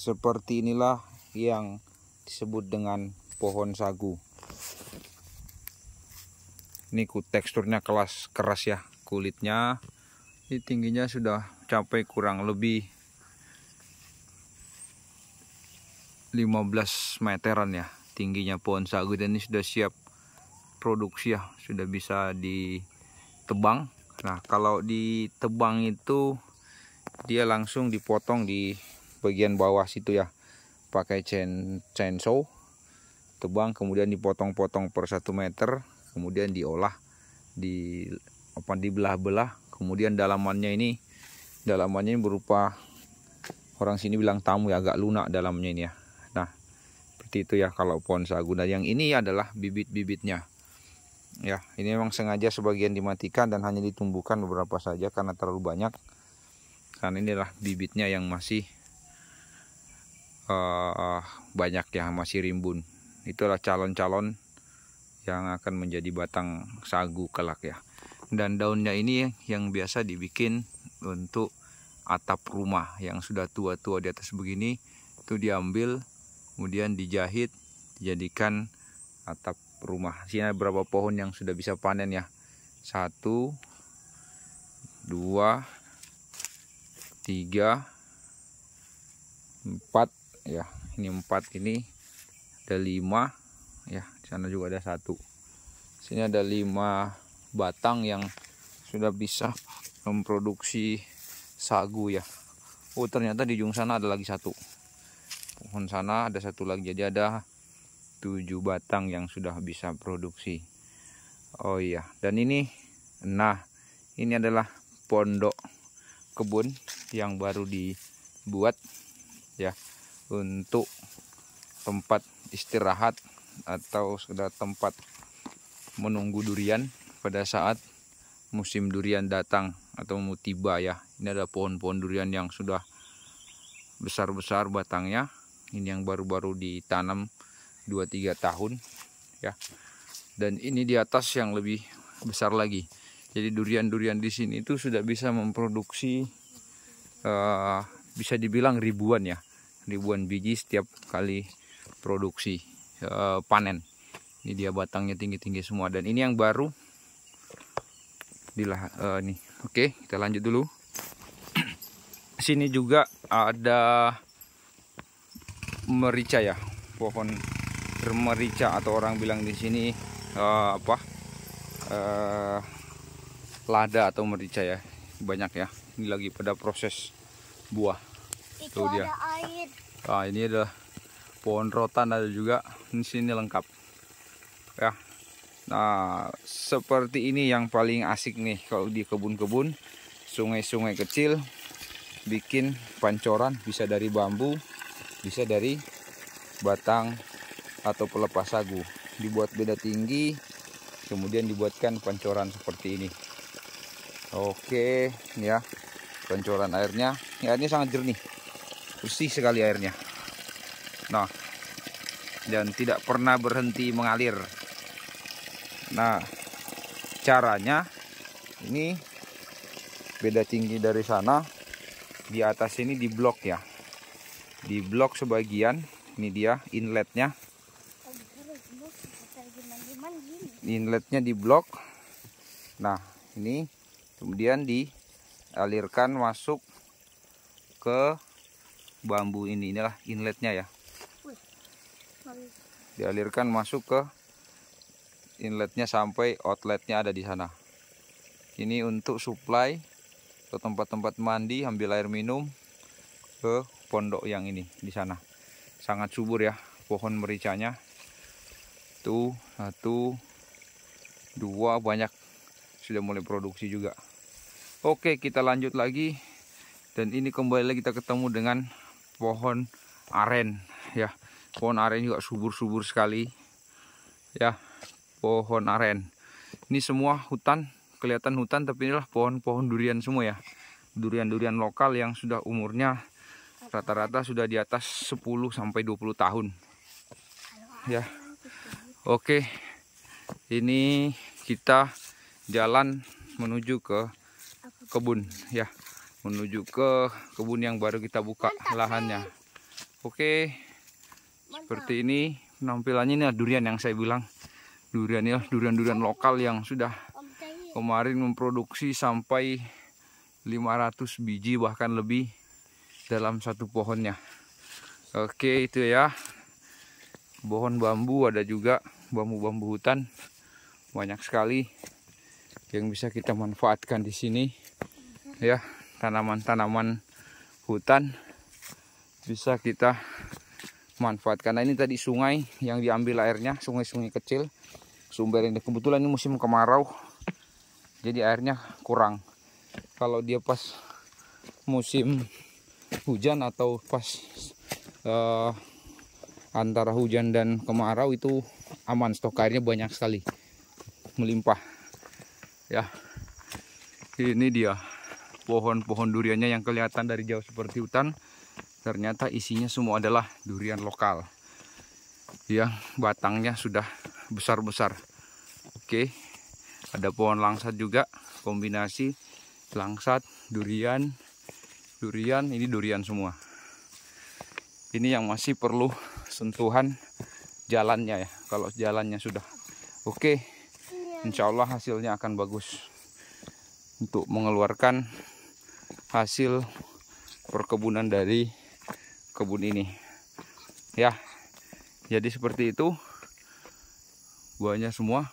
Seperti inilah yang disebut dengan pohon sagu. Ini teksturnya kelas keras ya kulitnya. Ini tingginya sudah capai kurang lebih 15 meteran ya tingginya pohon sagu dan ini sudah siap produksi ya sudah bisa ditebang nah kalau ditebang itu dia langsung dipotong di bagian bawah situ ya pakai chain chain saw tebang kemudian dipotong-potong per satu meter kemudian diolah di apa dibelah-belah kemudian dalamannya ini dalamannya ini berupa orang sini bilang tamu ya agak lunak dalamnya ini ya nah seperti itu ya kalau pohon sagu dan nah, yang ini adalah bibit-bibitnya ya ini memang sengaja sebagian dimatikan dan hanya ditumbuhkan beberapa saja karena terlalu banyak karena inilah bibitnya yang masih uh, banyak yang masih rimbun. Itulah calon-calon yang akan menjadi batang sagu kelak ya. Dan daunnya ini yang biasa dibikin untuk atap rumah yang sudah tua-tua di atas begini itu diambil kemudian dijahit dijadikan atap rumah. Sini ada berapa pohon yang sudah bisa panen ya. Satu, dua, tiga, empat, ya ini empat ini ada lima ya di sana juga ada satu sini ada lima batang yang sudah bisa memproduksi sagu ya oh ternyata di ujung sana ada lagi satu pohon sana ada satu lagi jadi ada tujuh batang yang sudah bisa produksi oh iya dan ini nah ini adalah pondok kebun yang baru dibuat ya untuk tempat istirahat atau sudah tempat menunggu durian pada saat musim durian datang atau mau tiba ya. Ini ada pohon-pohon durian yang sudah besar-besar batangnya. Ini yang baru-baru ditanam 2-3 tahun ya. Dan ini di atas yang lebih besar lagi. Jadi durian-durian di sini itu sudah bisa memproduksi uh, bisa dibilang ribuan ya ribuan biji setiap kali produksi e, panen ini dia batangnya tinggi-tinggi semua dan ini yang baru di e, eh, nih oke kita lanjut dulu sini juga ada merica ya pohon merica atau orang bilang di sini e, apa e, lada atau merica ya banyak ya ini lagi pada proses buah itu Tuh dia. air. Nah, ini adalah pohon rotan ada juga. Di sini lengkap. Ya. Nah, seperti ini yang paling asik nih kalau di kebun-kebun, sungai-sungai kecil bikin pancoran bisa dari bambu, bisa dari batang atau pelepas sagu. Dibuat beda tinggi, kemudian dibuatkan pancoran seperti ini. Oke, ya. Pancoran airnya, ya, airnya sangat jernih bersih sekali airnya nah dan tidak pernah berhenti mengalir nah caranya ini beda tinggi dari sana di atas ini di blok ya di blok sebagian ini dia inletnya inletnya di blok nah ini kemudian dialirkan masuk ke bambu ini inilah inletnya ya dialirkan masuk ke inletnya sampai outletnya ada di sana ini untuk supply ke tempat-tempat mandi ambil air minum ke pondok yang ini di sana sangat subur ya pohon mericanya tuh satu dua banyak sudah mulai produksi juga oke kita lanjut lagi dan ini kembali kita ketemu dengan pohon aren ya pohon aren juga subur-subur sekali ya pohon aren ini semua hutan kelihatan hutan tapi inilah pohon-pohon durian semua ya durian-durian lokal yang sudah umurnya rata-rata sudah di atas 10 sampai 20 tahun ya oke ini kita jalan menuju ke kebun ya menuju ke kebun yang baru kita buka Mantap, lahannya. Oke. Mantap. Seperti ini penampilannya ini durian yang saya bilang. Durian ya, durian-durian lokal yang sudah kemarin memproduksi sampai 500 biji bahkan lebih dalam satu pohonnya. Oke, itu ya. Pohon bambu ada juga, bambu-bambu hutan banyak sekali yang bisa kita manfaatkan di sini. Ya tanaman-tanaman hutan bisa kita manfaatkan. karena ini tadi sungai yang diambil airnya sungai-sungai kecil sumber ini kebetulan ini musim kemarau jadi airnya kurang kalau dia pas musim hujan atau pas uh, antara hujan dan kemarau itu aman stok airnya banyak sekali melimpah ya ini dia pohon-pohon duriannya yang kelihatan dari jauh seperti hutan ternyata isinya semua adalah durian lokal ya batangnya sudah besar-besar oke ada pohon langsat juga kombinasi langsat durian durian ini durian semua ini yang masih perlu sentuhan jalannya ya kalau jalannya sudah oke iya. Insya Allah hasilnya akan bagus untuk mengeluarkan hasil perkebunan dari kebun ini ya jadi seperti itu buahnya semua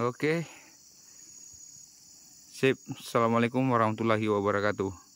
oke sip assalamualaikum warahmatullahi wabarakatuh